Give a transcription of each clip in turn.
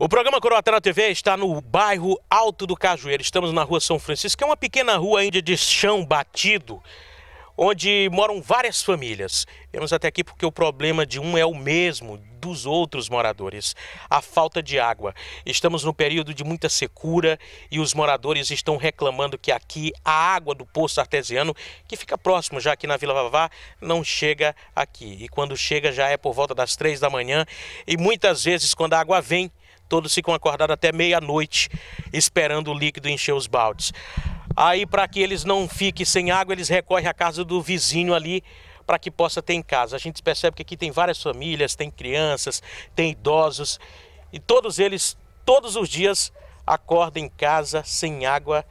O programa Coroatá na TV está no bairro Alto do Cajueiro. Estamos na rua São Francisco, que é uma pequena rua ainda de chão batido, onde moram várias famílias. Vemos até aqui porque o problema de um é o mesmo dos outros moradores: a falta de água. Estamos no período de muita secura e os moradores estão reclamando que aqui a água do poço artesiano, que fica próximo já aqui na Vila Vavá, não chega aqui. E quando chega já é por volta das três da manhã e muitas vezes quando a água vem todos ficam acordados até meia-noite esperando o líquido encher os baldes. Aí, para que eles não fiquem sem água, eles recorrem à casa do vizinho ali para que possa ter em casa. A gente percebe que aqui tem várias famílias, tem crianças, tem idosos e todos eles, todos os dias, acordam em casa sem água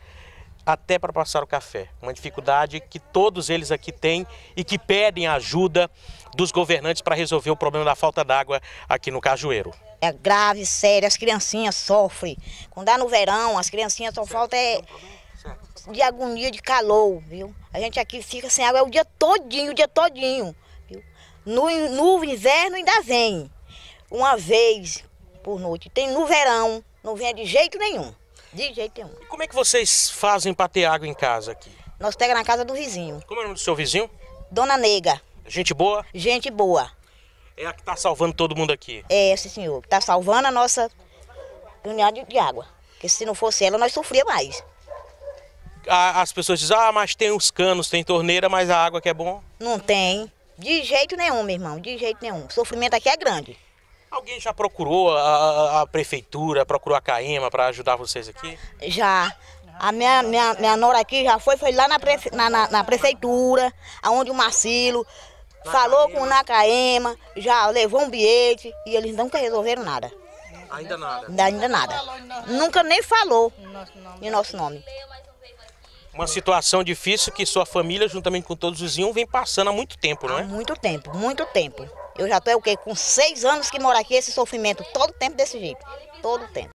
até para passar o café. Uma dificuldade que todos eles aqui têm e que pedem a ajuda dos governantes para resolver o problema da falta d'água aqui no Cajueiro. É grave, sério, as criancinhas sofrem. Quando dá no verão, as criancinhas só falta é de agonia, de calor, viu? A gente aqui fica sem água o dia todinho, o dia todinho. Viu? No, no inverno ainda vem, uma vez por noite. Tem no verão, não vem de jeito nenhum. De jeito nenhum. E como é que vocês fazem para ter água em casa aqui? Nós pegamos na casa do vizinho. Como é o nome do seu vizinho? Dona Nega. Gente boa? Gente boa. É a que está salvando todo mundo aqui? É, esse senhor. Está salvando a nossa unidade de água. Porque se não fosse ela, nós sofria mais. As pessoas dizem, ah, mas tem os canos, tem torneira, mas a água que é bom? Não tem. De jeito nenhum, meu irmão, de jeito nenhum. O sofrimento aqui é grande. Alguém já procurou a, a prefeitura, procurou a CAEMA para ajudar vocês aqui? Já. A minha, minha, minha nora aqui já foi, foi lá na, prefe, na, na, na, prefeitura, aonde o Marcilo na falou Caema. com o Nacaema, já levou um bilhete e eles nunca resolveram nada. Ainda nada? Ainda, ainda nada. Nunca nem falou em nosso nome. Uma situação difícil que sua família, juntamente com todos os vizinhos, vem passando há muito tempo, não é? Há muito tempo, muito tempo. Eu já estou é o quê? Com seis anos que moro aqui, esse sofrimento todo tempo desse jeito. Todo tempo.